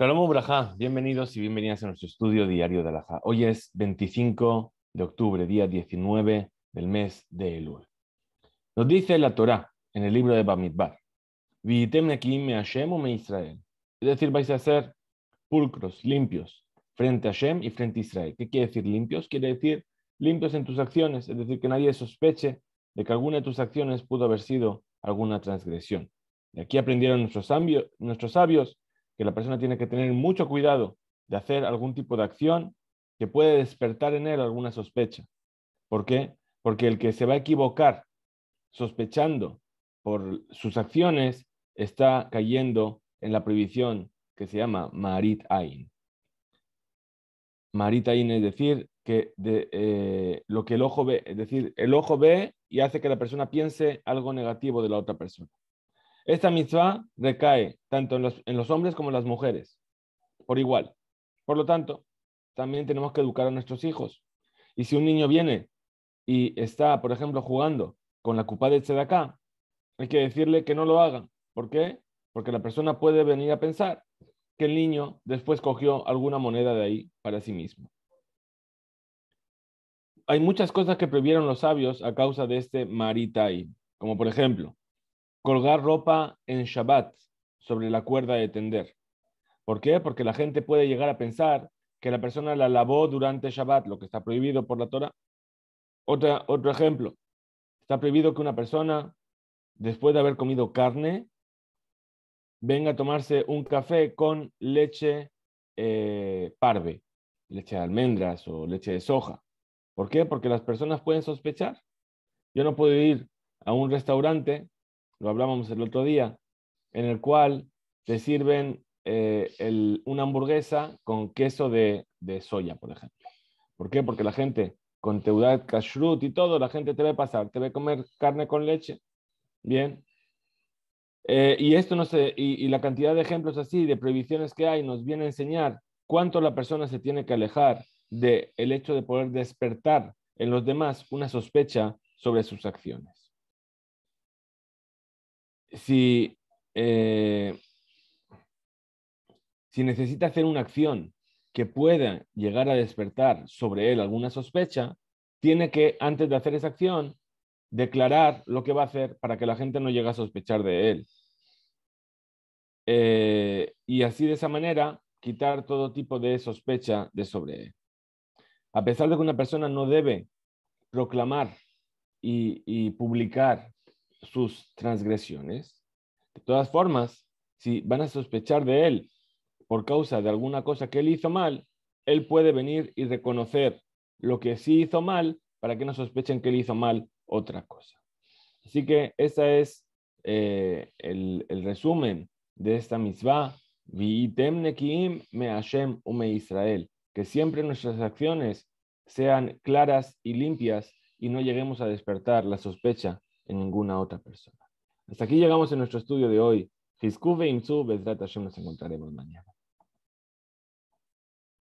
Shalom Ubraja, bienvenidos y bienvenidas a nuestro estudio diario de Al-Aha. Hoy es 25 de octubre, día 19 del mes de Elul. Nos dice la Torá en el libro de Bamidbar: me me Israel. Es decir, vais a ser pulcros, limpios, frente a Hashem y frente a Israel. ¿Qué quiere decir limpios? Quiere decir limpios en tus acciones, es decir, que nadie sospeche de que alguna de tus acciones pudo haber sido alguna transgresión. De aquí aprendieron nuestros, sabios que la persona tiene que tener mucho cuidado de hacer algún tipo de acción que puede despertar en él alguna sospecha. ¿Por qué? Porque el que se va a equivocar sospechando por sus acciones está cayendo en la prohibición que se llama Marit Ain. Marit Ain es decir, que de, eh, lo que el ojo ve, es decir, el ojo ve y hace que la persona piense algo negativo de la otra persona. Esta mitzvah recae tanto en los, hombres como en las mujeres, por igual. Por lo tanto, también tenemos que educar a nuestros hijos. Y si un niño viene y está, por ejemplo, jugando con la cupa de acá, hay que decirle que no lo haga. ¿Por qué? Porque la persona puede venir a pensar que el niño después cogió alguna moneda de ahí para sí mismo. Hay muchas cosas que previeron los sabios a causa de este maritai, como por ejemplo, colgar ropa en Shabbat sobre la cuerda de tender. ¿Por qué? Porque la gente puede llegar a pensar que la persona la lavó durante Shabbat, lo que está prohibido por la Torah. Otra, otro ejemplo, está prohibido que una persona, después de haber comido carne, venga a tomarse un café con leche eh, parve, leche de almendras o leche de soja. ¿Por qué? Porque las personas pueden sospechar. Yo no puedo ir a un restaurante lo hablábamos el otro día, en el cual te sirven eh, una hamburguesa con queso de, soya, por ejemplo. ¿Por qué? Porque la gente con teudad kashrut y todo, la gente te ve pasar, te ve comer carne con leche. Bien. Eh, y esto no sé, y, la cantidad de ejemplos así, de prohibiciones que hay, nos viene a enseñar cuánto la persona se tiene que alejar del el hecho de poder despertar en los demás una sospecha sobre sus acciones si, eh, si necesita hacer una acción que pueda llegar a despertar sobre él alguna sospecha, tiene que, antes de hacer esa acción, declarar lo que va a hacer para que la gente no llegue a sospechar de él. Eh, y así de esa manera quitar todo tipo de sospecha de sobre él. A pesar de que una persona no debe proclamar y publicar sus transgresiones. De todas formas, si van a sospechar de él por causa de alguna cosa que él hizo mal, él puede venir y reconocer lo que sí hizo mal para que no sospechen que él hizo mal otra cosa. Así que ese es eh, el, resumen de esta misma. Israel. Que siempre nuestras acciones sean claras y limpias y no lleguemos a despertar la sospecha en ninguna otra persona. Hasta aquí llegamos en nuestro estudio de hoy. Hiskube Imsu, Besrat Hashem, nos encontraremos mañana.